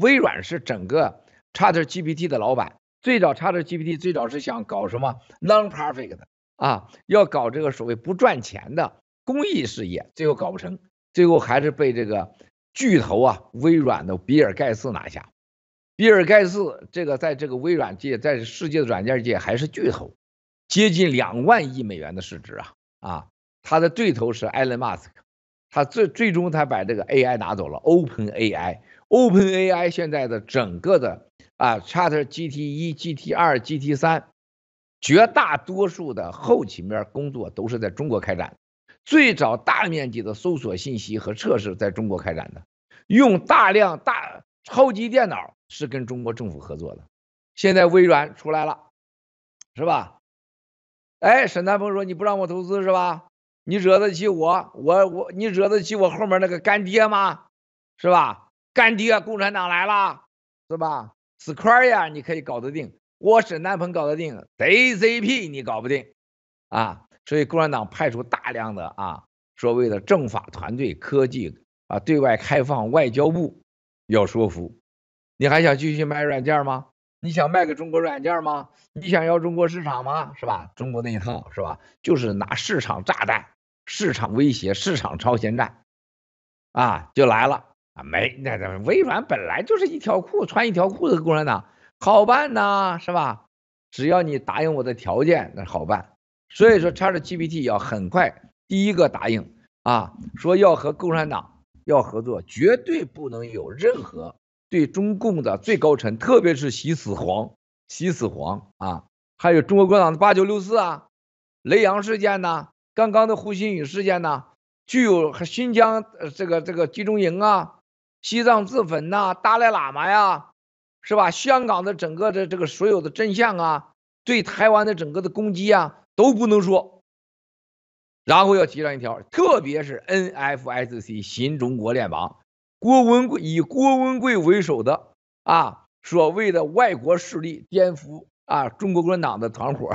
微软是整个 a t GPT 的老板，最早 a t GPT，最早是想搞什么 non-profit 的啊，要搞这个所谓不赚钱的公益事业，最后搞不成，最后还是被这个巨头啊微软的比尔盖茨拿下。比尔盖茨这个在这个微软界，在世界的软件界还是巨头，接近两万亿美元的市值啊啊，他的对头是埃隆马斯克。他最最终他把这个 AI 拿走了，Open AI，Open AI 现在的整个的啊，Chat G T 一、G T 二、G T 三，绝大多数的后起面工作都是在中国开展，最早大面积的搜索信息和测试在中国开展的，用大量大超级电脑是跟中国政府合作的，现在微软出来了，是吧？哎，沈南鹏说你不让我投资是吧？你惹得起我，我我你惹得起我后面那个干爹吗？是吧？干爹，共产党来了，是吧？s r 块呀，你可以搞得定，我沈南鹏搞得定 a z p 你搞不定啊。所以共产党派出大量的啊，所谓的政法团队、科技啊、对外开放、外交部要说服你，还想继续卖软件吗？你想卖给中国软件吗？你想要中国市场吗？是吧？中国那一套是吧？就是拿市场炸弹。市场威胁，市场超前战，啊，就来了啊！没那那微软本来就是一条裤穿一条裤子的共产党，好办呐，是吧？只要你答应我的条件，那好办。所以说 t G P T 要很快第一个答应啊，说要和共产党要合作，绝对不能有任何对中共的最高层，特别是习四皇、习四皇啊，还有中国共产党的八九六四啊、雷洋事件呐。刚刚的胡鑫宇事件呢，具有新疆这个这个集中营啊、西藏自焚呐、达赖喇嘛呀，是吧？香港的整个的这个所有的真相啊，对台湾的整个的攻击啊都不能说。然后要提上一条，特别是 NFSC 新中国联盟郭文贵以郭文贵为首的啊所谓的外国势力颠覆啊中国共产党的团伙，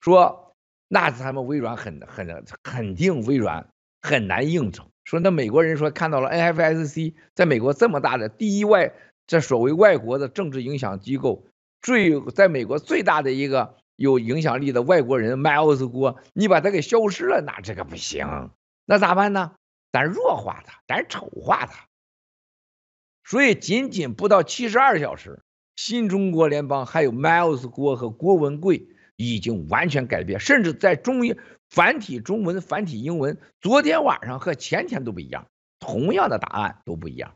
说。那是他们微软很很肯定，微软很难应酬。说那美国人说看到了 NFSC 在美国这么大的第一外，这所谓外国的政治影响机构，最在美国最大的一个有影响力的外国人 m l e s 郭，你把他给消失了，那这个不行。那咋办呢？咱弱化他，咱丑化他。所以仅仅不到七十二小时，新中国联邦还有 m l e s 郭和郭文贵。已经完全改变，甚至在中英繁体中文、繁体英文，昨天晚上和前天都不一样，同样的答案都不一样。